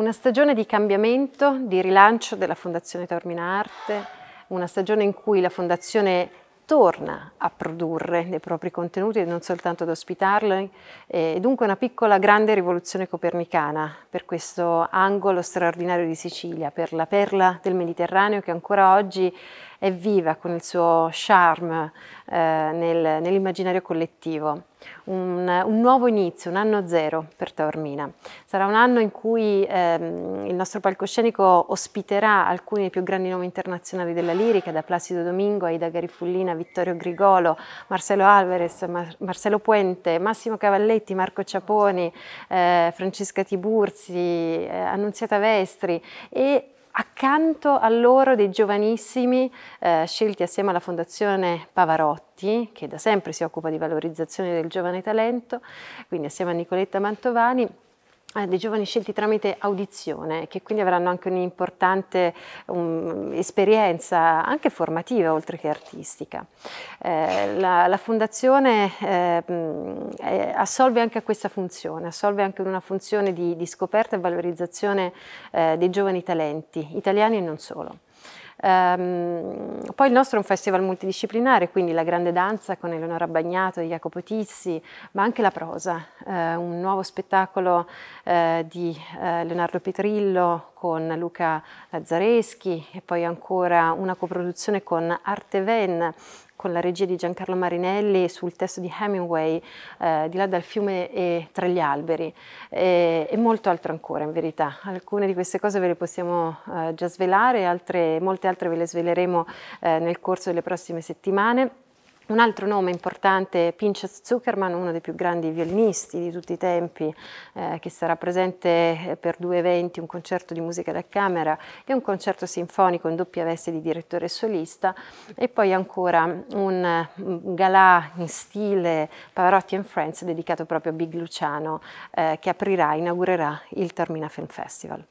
Una stagione di cambiamento, di rilancio della Fondazione Taormina Arte, una stagione in cui la Fondazione torna a produrre dei propri contenuti e non soltanto ad ospitarli, e dunque una piccola grande rivoluzione copernicana per questo angolo straordinario di Sicilia, per la perla del Mediterraneo che ancora oggi è viva con il suo charme eh, nel, nell'immaginario collettivo. Un, un, nuovo inizio, un anno zero per Taormina. Sarà un anno in cui ehm, il nostro palcoscenico ospiterà alcuni dei più grandi nomi internazionali della lirica, da Placido Domingo a Ida Garifullina, Vittorio Grigolo, Marcelo Alvarez, Mar Marcello Puente, Massimo Cavalletti, Marco Ciaponi, eh, Francesca Tiburzi, eh, Annunziata Vestri e accanto a loro dei giovanissimi eh, scelti assieme alla Fondazione Pavarotti, che da sempre si occupa di valorizzazione del giovane talento, quindi assieme a Nicoletta Mantovani, Ah, dei giovani scelti tramite audizione, che quindi avranno anche un'importante um, esperienza anche formativa oltre che artistica. Eh, la, la, Fondazione eh, assolve anche a questa funzione, assolve anche una funzione di, di scoperta e valorizzazione eh, dei giovani talenti, italiani e non solo. Um, poi il nostro è un festival multidisciplinare, quindi la grande danza con Eleonora Bagnato e Jacopo Tizzi, ma anche la prosa, uh, un nuovo spettacolo uh, di uh, Leonardo Petrillo con Luca Lazzareschi e poi ancora una coproduzione con Arteven con la regia di Giancarlo Marinelli sul testo di Hemingway, eh, Di là dal fiume e tra gli alberi, e, e, molto altro ancora in verità. Alcune di queste cose ve le possiamo eh, già svelare, altre, molte altre ve le sveleremo eh, nel corso delle prossime settimane. Un altro nome importante è Pinchas Zuckerman, uno dei più grandi violinisti di tutti i tempi, eh, che sarà presente eh, per due eventi, un concerto di musica da camera e un concerto sinfonico in doppia veste di direttore solista e poi ancora un, un galà in stile Pavarotti and Friends dedicato proprio a Big Luciano eh, che aprirà, inaugurerà il Termina Film Festival.